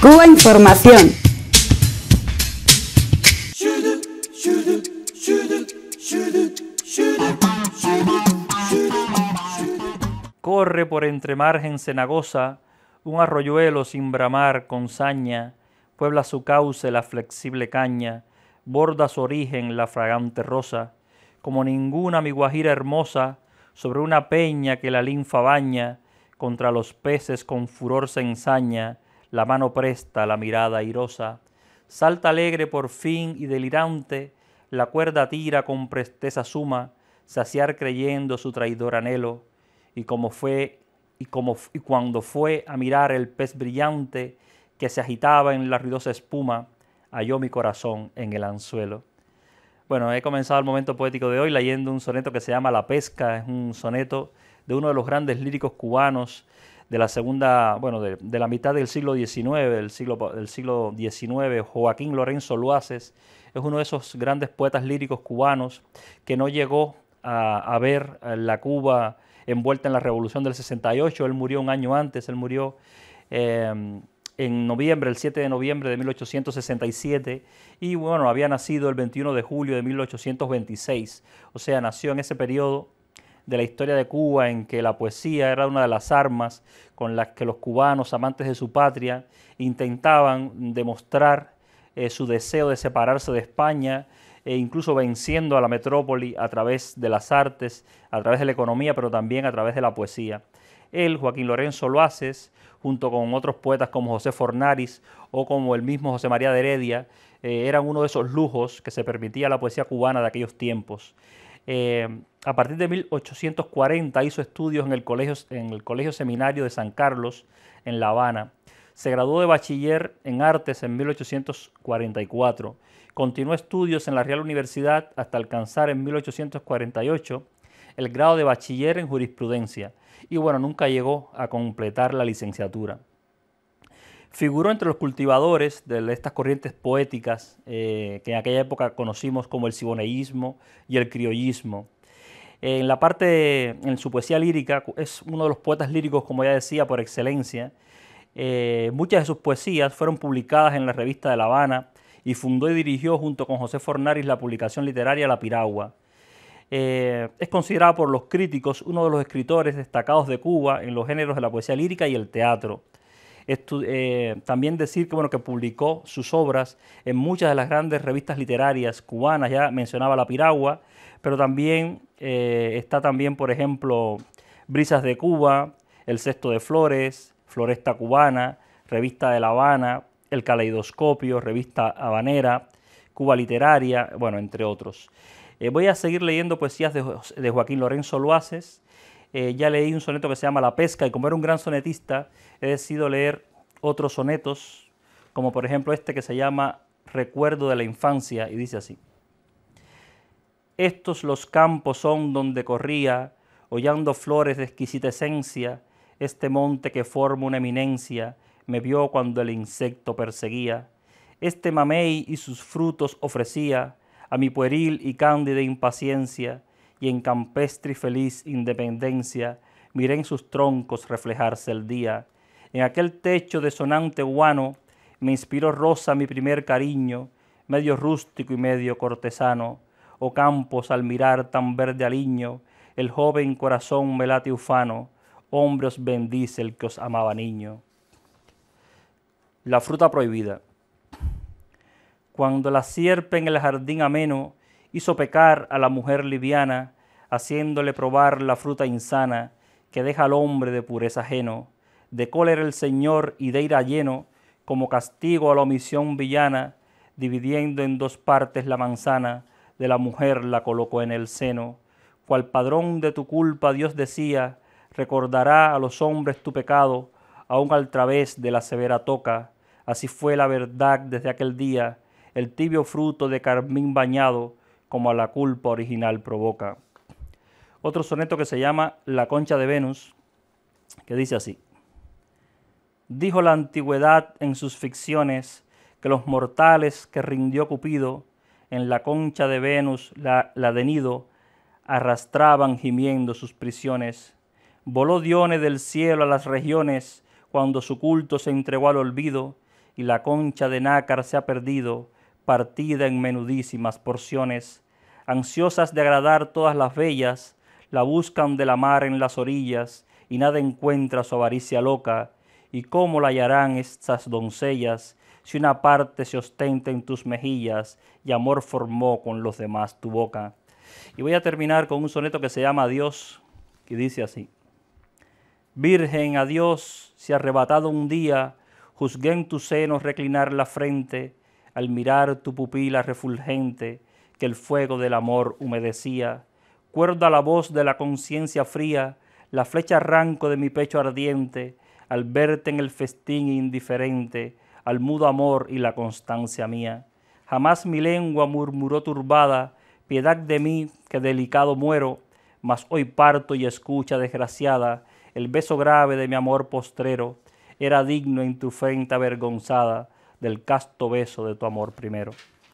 Cuba Información. Corre por entre margen cenagosa un arroyuelo sin bramar con saña, puebla su cauce la flexible caña, borda su origen la fragante rosa, como ninguna mi guajira hermosa, sobre una peña que la linfa baña, contra los peces con furor se ensaña, la mano presta, la mirada airosa. Salta alegre por fin y delirante, la cuerda tira con presteza suma, saciar creyendo su traidor anhelo. Y como fue, y como y cuando fue a mirar el pez brillante que se agitaba en la ruidosa espuma, halló mi corazón en el anzuelo. Bueno, he comenzado el momento poético de hoy leyendo un soneto que se llama La pesca, es un soneto de uno de los grandes líricos cubanos de la segunda, bueno, de, la mitad del siglo XIX, el siglo, del siglo XIX, Joaquín Lorenzo Luaces, es uno de esos grandes poetas líricos cubanos que no llegó a, ver eh, la Cuba envuelta en la revolución del 68, él murió un año antes, él murió... Eh, en noviembre, el 7 de noviembre de 1867, y bueno, había nacido el 21 de julio de 1826, o sea, nació en ese periodo de la historia de Cuba en que la poesía era una de las armas con las que los cubanos amantes de su patria intentaban demostrar eh, su deseo de separarse de España e incluso venciendo a la metrópoli a través de las artes, a través de la economía, pero también a través de la poesía. Él, Joaquín Lorenzo Loaces, junto con otros poetas como José Fornaris o como el mismo José María de Heredia, eh, eran uno de esos lujos que se permitía la poesía cubana de aquellos tiempos. Eh, a partir de 1840 hizo estudios en el, colegio, en el Colegio Seminario de San Carlos, en La Habana. Se graduó de bachiller en artes en 1844. Continuó estudios en la Real Universidad hasta alcanzar en 1848 el grado de bachiller en jurisprudencia. Y bueno, nunca llegó a completar la licenciatura. Figuró entre los cultivadores de estas corrientes poéticas eh, que en aquella época conocimos como el siboneísmo y el criollismo. En la parte, en su poesía lírica, es uno de los poetas líricos, como ya decía, por excelencia. Eh, muchas de sus poesías fueron publicadas en la revista de La Habana y fundó y dirigió junto con José Fornaris la publicación literaria La Piragua. Eh, es considerado por los críticos uno de los escritores destacados de Cuba en los géneros de la poesía lírica y el teatro. Eh, también decir que, bueno, que publicó sus obras en muchas de las grandes revistas literarias cubanas, ya mencionaba La Piragua, pero también eh, está también, por ejemplo, Brisas de Cuba, El Cesto de Flores, Floresta Cubana, Revista de La Habana, El Caleidoscopio, Revista Habanera, Cuba Literaria, bueno, entre otros. Eh, voy a seguir leyendo poesías de, de Joaquín Lorenzo Loaces, eh, ya leí un soneto que se llama La pesca y como era un gran sonetista, he decidido leer otros sonetos, como por ejemplo este que se llama Recuerdo de la infancia y dice así. Estos los campos son donde corría, hollando flores de exquisita esencia, este monte que forma una eminencia, me vio cuando el insecto perseguía. Este mamey y sus frutos ofrecía a mi pueril y cándida impaciencia, y en campestre y feliz independencia miré en sus troncos reflejarse el día. En aquel techo de sonante guano me inspiró Rosa mi primer cariño, medio rústico y medio cortesano. O oh campos al mirar tan verde aliño, el joven corazón me late ufano, hombre os bendice el que os amaba niño. La fruta prohibida. Cuando la sierpe en el jardín ameno hizo pecar a la mujer liviana, haciéndole probar la fruta insana que deja al hombre de pureza ajeno. De cólera el Señor y de ira lleno, como castigo a la omisión villana, dividiendo en dos partes la manzana, de la mujer la colocó en el seno. Cual padrón de tu culpa Dios decía, recordará a los hombres tu pecado, aun al través de la severa toca. Así fue la verdad desde aquel día, el tibio fruto de carmín bañado, como a la culpa original provoca. Otro soneto que se llama La concha de Venus, que dice así. Dijo la antigüedad en sus ficciones que los mortales que rindió Cupido en la concha de Venus, la, la de Nido, arrastraban gimiendo sus prisiones. Voló Dione del cielo a las regiones cuando su culto se entregó al olvido y la concha de nácar se ha perdido partida en menudísimas porciones. Ansiosas de agradar todas las bellas, la buscan de la mar en las orillas, y nada encuentra su avaricia loca. ¿Y cómo la hallarán estas doncellas si una parte se ostenta en tus mejillas y amor formó con los demás tu boca? Y voy a terminar con un soneto que se llama Dios, que dice así. Virgen, a Dios, si arrebatado un día, juzgué en tus senos reclinar la frente, al mirar tu pupila refulgente que el fuego del amor humedecía. Cuerda la voz de la conciencia fría, la flecha arranco de mi pecho ardiente, al verte en el festín indiferente, al mudo amor y la constancia mía. Jamás mi lengua murmuró turbada, piedad de mí que delicado muero, mas hoy parto y escucha desgraciada el beso grave de mi amor postrero, era digno en tu frente avergonzada del casto beso de tu amor primero.